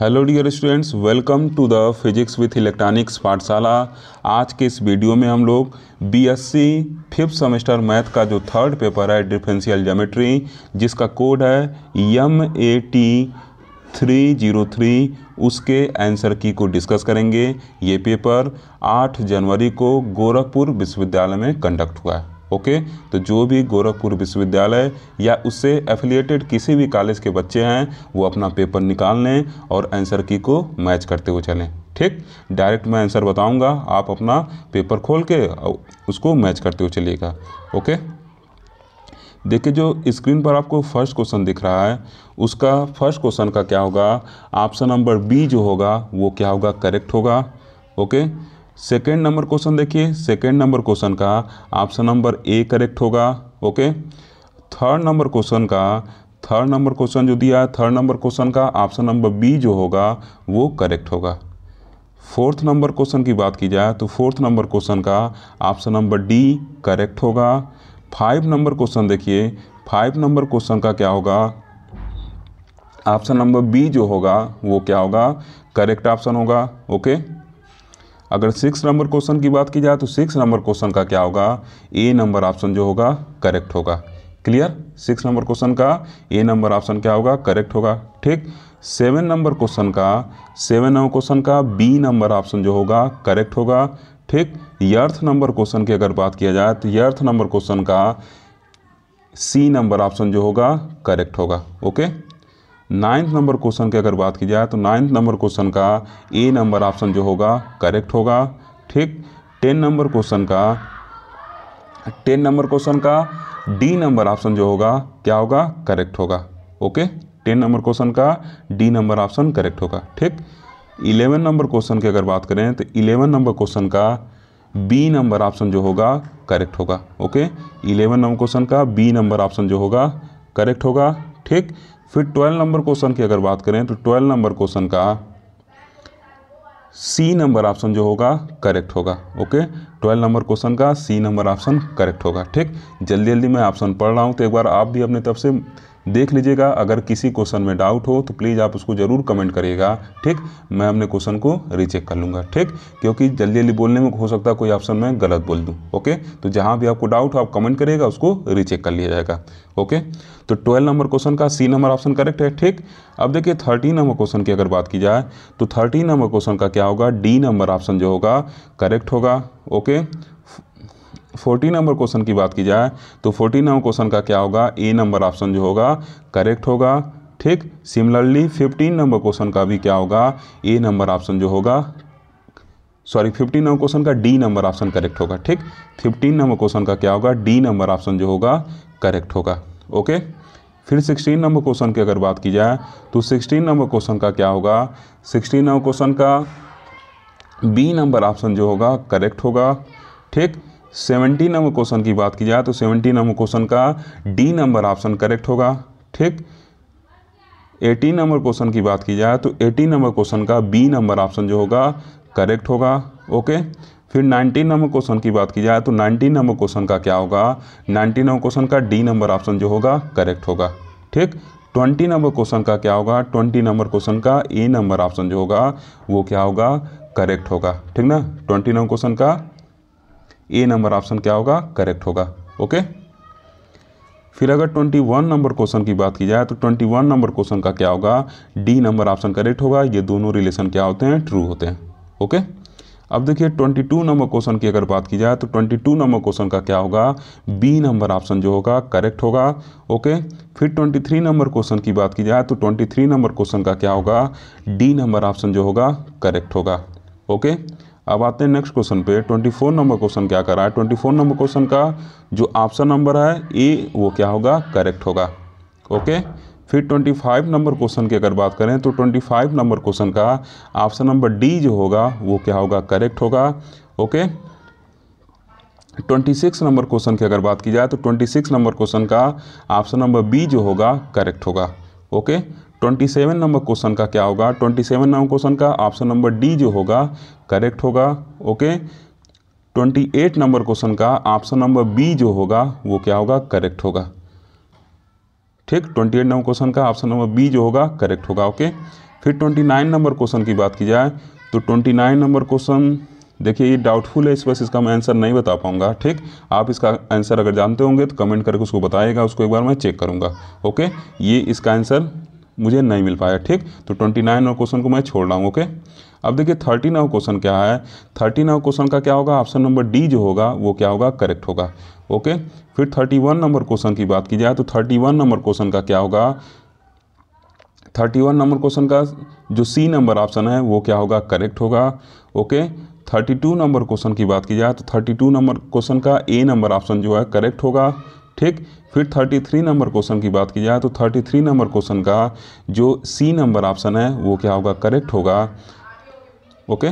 Hello dear students welcome to the physics with electronics Pathshala आज के इस वीडियो में हम लोग बीएससी फिफ्थ सेमेस्टर मैथ का जो थर्ड पेपर है डिफरेंशियल जोमेट्री जिसका कोड है M A T three zero three उसके आंसर की को डिस्कस करेंगे ये पेपर 8 जनवरी को गोरखपुर विश्वविद्यालय में कंडक्ट हुआ है ओके तो जो भी गोरखपुर विश्वविद्यालय या उससे एफिलिएटेड किसी भी कॉलेज के बच्चे हैं वो अपना पेपर निकाल लें और आंसर की को मैच करते हुए चलें ठीक डायरेक्ट मैं आंसर बताऊंगा आप अपना पेपर खोल के उसको मैच करते हुए चलिएगा ओके देखिए जो स्क्रीन पर आपको फर्स्ट क्वेश्चन दिख रहा है उसका फर्स्ट क्वेश्चन का क्या होगा ऑप्शन नंबर बी जो होगा वो क्या होगा करेक्ट होगा okay okay? Second number question देखिए सेकेंड नंबर क्वेश्चन का ऑप्शन नंबर ए करेक्ट होगा ओके थर्ड नंबर क्वेश्चन का थर्ड नंबर क्वेश्चन जो दिया है थर्ड नंबर क्वेश्चन का ऑप्शन नंबर बी जो होगा वो करेक्ट होगा फोर्थ नंबर क्वेश्चन की बात की जाए तो फोर्थ नंबर क्वेश्चन का ऑप्शन नंबर डी करेक्ट होगा फाइव नंबर क्वेश्चन देखिए फाइव नंबर क्वेश्चन का क्या होगा ऑप्शन नंबर बी जो होगा वो क्या होगा करेक्ट ऑप्शन होगा ओके अगर सिक्स नंबर क्वेश्चन की बात की जाए तो सिक्स नंबर क्वेश्चन का क्या होगा ए नंबर ऑप्शन जो होगा करेक्ट होगा क्लियर सिक्स नंबर क्वेश्चन का ए नंबर ऑप्शन क्या होगा करेक्ट होगा ठीक सेवन नंबर क्वेश्चन का सेवन नंबर क्वेश्चन का बी नंबर ऑप्शन जो होगा करेक्ट होगा ठीक यर्थ नंबर क्वेश्चन की अगर बात किया जाए तो यर्थ नंबर क्वेश्चन का सी नंबर ऑप्शन जो होगा करेक्ट होगा ओके नाइन्थ नंबर क्वेश्चन की अगर बात की जाए तो नाइन्थ नंबर क्वेश्चन का ए नंबर ऑप्शन जो होगा करेक्ट होगा ठीक टेन नंबर क्वेश्चन का टेन नंबर क्वेश्चन का डी नंबर ऑप्शन जो होगा क्या होगा करेक्ट होगा ओके टेन नंबर क्वेश्चन का डी नंबर ऑप्शन करेक्ट होगा ठीक इलेवन नंबर क्वेश्चन की अगर बात करें तो इलेवन नंबर क्वेश्चन का बी नंबर ऑप्शन जो होगा करेक्ट होगा ओके इलेवन नंबर क्वेश्चन का बी नंबर ऑप्शन जो होगा करेक्ट होगा ठीक फिर ट्वेल्व नंबर क्वेश्चन की अगर बात करें तो ट्वेल्व नंबर क्वेश्चन का सी नंबर ऑप्शन जो होगा करेक्ट होगा ओके ट्वेल्व नंबर क्वेश्चन का सी नंबर ऑप्शन करेक्ट होगा ठीक जल्दी जल्दी मैं ऑप्शन पढ़ रहा हूँ तो एक बार आप भी अपने तरफ से देख लीजिएगा अगर किसी क्वेश्चन में डाउट हो तो प्लीज़ आप उसको ज़रूर कमेंट करिएगा ठीक मैं अपने क्वेश्चन को रीचेक कर लूँगा ठीक क्योंकि जल्दी जल्दी बोलने में हो सकता है कोई ऑप्शन मैं गलत बोल दूँ ओके तो जहाँ भी आपको डाउट हो आप कमेंट करिएगा उसको रीचेक कर लिया जाएगा ओके तो ट्वेल्व नंबर क्वेश्चन का सी नंबर ऑप्शन करेक्ट है ठीक अब देखिए थर्टीन नंबर क्वेश्चन की अगर बात की जाए तो थर्टीन नंबर क्वेश्चन का क्या होगा डी नंबर ऑप्शन जो होगा करेक्ट होगा ओके फोर्टीन नंबर क्वेश्चन की बात की जाए तो फोर्टीन नंबर क्वेश्चन का क्या होगा ए नंबर ऑप्शन जो होगा करेक्ट होगा ठीक सिमिलरली फिफ्टीन नंबर क्वेश्चन का भी क्या होगा ए नंबर ऑप्शन जो होगा सॉरी फिफ्टीन नंबर क्वेश्चन का डी नंबर ऑप्शन करेक्ट होगा ठीक फिफ्टीन नंबर क्वेश्चन का क्या होगा डी नंबर ऑप्शन जो होगा करेक्ट होगा ओके फिर सिक्सटीन नंबर क्वेश्चन की अगर बात की जाए तो सिक्सटीन नंबर क्वेश्चन का क्या होगा सिक्सटीन नंबर क्वेश्चन का बी नंबर ऑप्शन जो होगा करेक्ट होगा ठीक सेवेंटी नंबर क्वेश्चन की बात की जाए तो सेवेंटी नंबर क्वेश्चन का डी नंबर ऑप्शन करेक्ट होगा ठीक एटीन नंबर क्वेश्चन की बात की जाए तो एटीन नंबर क्वेश्चन का बी नंबर ऑप्शन जो होगा करेक्ट होगा ओके फिर 19 नंबर क्वेश्चन की बात की जाए तो 19 नंबर क्वेश्चन का क्या होगा 19 नंबर क्वेश्चन का डी नंबर ऑप्शन जो होगा करेक्ट होगा ठीक 20 नंबर क्वेश्चन का क्या होगा 20 नंबर क्वेश्चन का ए नंबर ऑप्शन जो होगा वो क्या होगा करेक्ट होगा ठीक ना 20 नंबर क्वेश्चन का ए नंबर ऑप्शन क्या होगा करेक्ट होगा ओके फिर अगर 21 नंबर क्वेश्चन की बात की जाए तो 21 नंबर क्वेश्चन का क्या होगा डी नंबर ऑप्शन करेक्ट होगा ये दोनों रिलेशन क्या होते हैं ट्रू होते हैं ओके अब देखिए 22 नंबर क्वेश्चन की अगर बात की जाए तो 22 नंबर क्वेश्चन का क्या होगा बी नंबर ऑप्शन जो होगा करेक्ट होगा ओके फिर 23 नंबर क्वेश्चन की बात की जाए तो 23 नंबर क्वेश्चन का क्या होगा डी नंबर ऑप्शन जो होगा करेक्ट होगा ओके अब आते हैं नेक्स्ट क्वेश्चन पे 24 नंबर क्वेश्चन क्या कर रहा है फोर नंबर क्वेश्चन का जो ऑप्शन नंबर है ए वो क्या होगा करेक्ट होगा ओके okay? फिर 25 नंबर क्वेश्चन की अगर बात करें तो 25 नंबर क्वेश्चन का ऑप्शन नंबर डी जो होगा वो क्या होगा करेक्ट होगा okay twenty six number question की अगर बात की जाए तो ट्वेंटी सिक्स नंबर क्वेश्चन का ऑप्शन नंबर बी जो होगा करेक्ट होगा okay twenty seven number question का क्या होगा ट्वेंटी सेवन नंबर क्वेश्चन का ऑप्शन नंबर डी जो होगा करेक्ट होगा okay twenty eight number question का ऑप्शन नंबर बी जो होगा वो क्या होगा करेक्ट होगा ठीक ट्वेंटी एट नंबर क्वेश्चन का ऑप्शन नंबर बी जो होगा करेक्ट होगा ओके फिर ट्वेंटी नाइन नंबर क्वेश्चन की बात की जाए तो ट्वेंटी नाइन नंबर क्वेश्चन देखिए ये डाउटफुल है इस वजह से इसका मैं आंसर नहीं बता पाऊंगा ठीक आप इसका आंसर अगर जानते होंगे तो कमेंट करके उसको बताएगा उसको एक बार मैं चेक करूँगा ओके ये इसका आंसर मुझे नहीं मिल पाया ठीक तो ट्वेंटी नाइन नंबर क्वेश्चन को मैं छोड़ रहा हूँ ओके अब देखिए थर्टी नाव क्वेश्चन क्या है थर्टी नाव क्वेश्चन का क्या होगा ऑप्शन नंबर डी जो होगा वो क्या होगा करेक्ट होगा ओके फिर थर्टी वन नंबर क्वेश्चन की बात की जाए तो थर्टी वन नंबर क्वेश्चन का क्या होगा थर्टी वन नंबर क्वेश्चन का जो सी नंबर ऑप्शन है वो क्या होगा करेक्ट होगा okay thirty two number question की बात की जाए तो थर्टी टू नंबर क्वेश्चन का ए नंबर ऑप्शन जो है करेक्ट होगा ठीक फिर थर्टी थ्री नंबर क्वेश्चन की बात की जाए तो थर्टी थ्री नंबर क्वेश्चन का जो सी नंबर ऑप्शन है वो क्या होगा करेक्ट होगा okay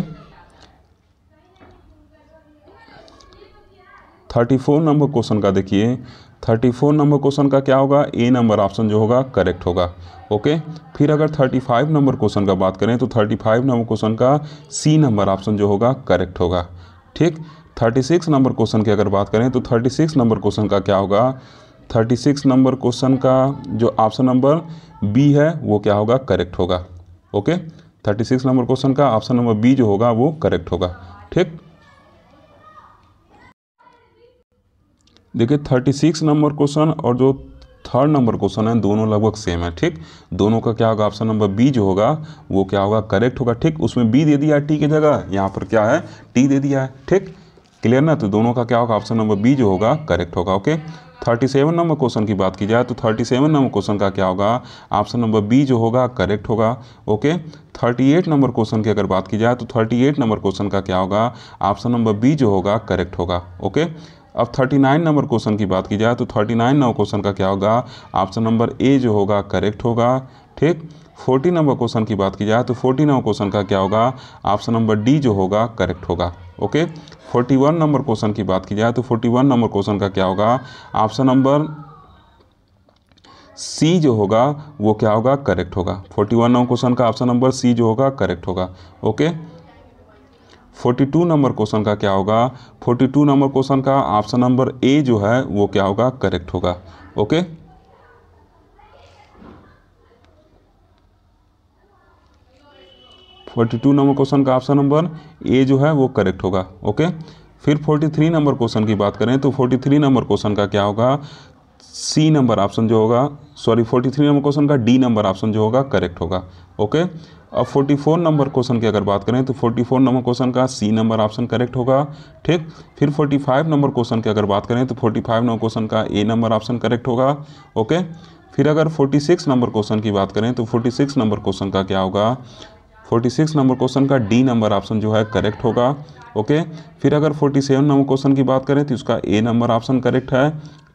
thirty four number question का देखिए थर्टी फोर नंबर क्वेश्चन का क्या होगा ए नंबर ऑप्शन जो होगा करेक्ट होगा ओके फिर अगर थर्टी फाइव नंबर क्वेश्चन का बात करें तो थर्टी फाइव नंबर क्वेश्चन का सी नंबर ऑप्शन जो होगा करेक्ट होगा ठीक थर्टी सिक्स नंबर क्वेश्चन की अगर बात करें तो थर्टी सिक्स नंबर क्वेश्चन का क्या होगा थर्टी सिक्स नंबर क्वेश्चन का जो ऑप्शन नंबर बी है वो क्या होगा करेक्ट होगा okay thirty six number question का ऑप्शन नंबर बी जो होगा वो करेक्ट होगा ठीक देखिए थर्टी सिक्स नंबर क्वेश्चन और जो थर्ड नंबर क्वेश्चन है दोनों लगभग सेम है ठीक दोनों का क्या होगा ऑप्शन नंबर बी जो होगा वो क्या होगा करेक्ट होगा ठीक उसमें बी दे दिया है टी की जगह यहाँ पर क्या है टी दे दिया है ठीक क्लियर ना तो दोनों का क्या होगा ऑप्शन नंबर बी जो होगा करेक्ट होगा okay thirty seven number question की बात की जाए तो थर्टी सेवन नंबर क्वेश्चन का क्या होगा ऑप्शन नंबर बी जो होगा करेक्ट होगा okay thirty eight number question की अगर बात की जाए तो थर्टी एट नंबर क्वेश्चन का क्या होगा ऑप्शन नंबर बी जो होगा करेक्ट होगा ओके अब 39 नंबर क्वेश्चन की बात की जाए तो 39 नंबर क्वेश्चन का क्या होगा ऑप्शन नंबर ए जो होगा करेक्ट होगा ठीक 40 नंबर क्वेश्चन की बात की जाए तो 40 नंबर क्वेश्चन का क्या होगा ऑप्शन नंबर डी जो होगा करेक्ट होगा ओके 41 नंबर क्वेश्चन की बात की जाए तो 41 नंबर क्वेश्चन का क्या होगा ऑप्शन नंबर सी जो होगा वो क्या होगा करेक्ट होगा 41 नंबर क्वेश्चन का ऑप्शन नंबर सी जो होगा करेक्ट होगा ओके okay? 42 नंबर क्वेश्चन का क्या होगा 42 नंबर क्वेश्चन का ऑप्शन नंबर ए जो है वो क्या होगा करेक्ट होगा okay forty two number question का ऑप्शन नंबर ए जो है वो करेक्ट होगा ओके फिर फोर्टी थ्री नंबर क्वेश्चन की बात करें तो फोर्टी थ्री नंबर क्वेश्चन का क्या होगा सी नंबर ऑप्शन जो होगा sorry forty three number question का डी नंबर ऑप्शन जो होगा करेक्ट होगा ओके अब 44 नंबर क्वेश्चन की अगर बात करें तो 44 नंबर क्वेश्चन का सी नंबर ऑप्शन करेक्ट होगा ठीक फिर 45 नंबर क्वेश्चन की अगर बात करें तो 45 नंबर क्वेश्चन का ए नंबर ऑप्शन करेक्ट होगा ओके फिर अगर 46 नंबर क्वेश्चन की बात करें तो 46 नंबर क्वेश्चन का क्या होगा 46 नंबर क्वेश्चन का डी नंबर ऑप्शन जो है करेक्ट होगा ओके फिर अगर 47 नंबर क्वेश्चन की बात करें तो इसका ए नंबर ऑप्शन करेक्ट है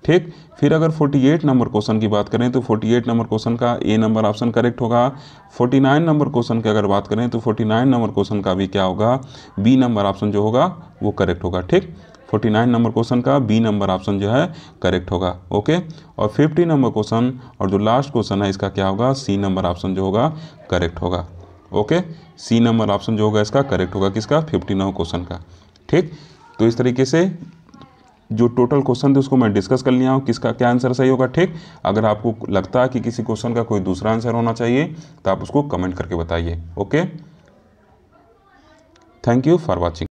ठीक फिर अगर 48 नंबर क्वेश्चन की बात करें तो 48 नंबर क्वेश्चन का ए नंबर ऑप्शन करेक्ट होगा 49 नंबर क्वेश्चन की अगर बात करें तो 49 नंबर क्वेश्चन का भी क्या होगा बी नंबर ऑप्शन जो होगा वो करेक्ट होगा ठीक 49 नंबर क्वेश्चन का बी नंबर ऑप्शन जो है करेक्ट होगा ओके और 50 नंबर क्वेश्चन और जो लास्ट क्वेश्चन है इसका क्या होगा सी नंबर ऑप्शन जो होगा करेक्ट होगा ओके सी नंबर ऑप्शन जो होगा इसका करेक्ट होगा किसका फिफ्टी नंबर क्वेश्चन का ठीक तो इस तरीके से जो टोटल क्वेश्चन थे उसको मैं डिस्कस कर लिया हूँ किसका क्या आंसर सही होगा ठीक अगर आपको लगता है कि किसी क्वेश्चन का कोई दूसरा आंसर होना चाहिए तो आप उसको कमेंट करके बताइए okay thank you for watching